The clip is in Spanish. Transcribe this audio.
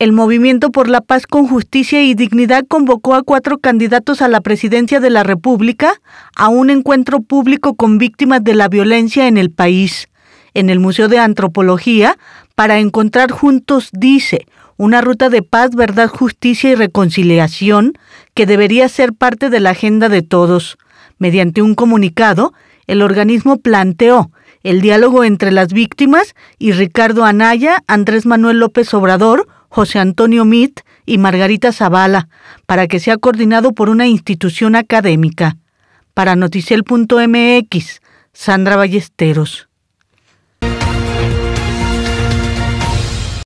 El Movimiento por la Paz con Justicia y Dignidad convocó a cuatro candidatos a la presidencia de la República a un encuentro público con víctimas de la violencia en el país, en el Museo de Antropología, para encontrar juntos, dice, una ruta de paz, verdad, justicia y reconciliación que debería ser parte de la agenda de todos. Mediante un comunicado, el organismo planteó el diálogo entre las víctimas y Ricardo Anaya, Andrés Manuel López Obrador, José Antonio Mit y Margarita Zavala para que sea coordinado por una institución académica. Para Noticiel.mx, Sandra Ballesteros.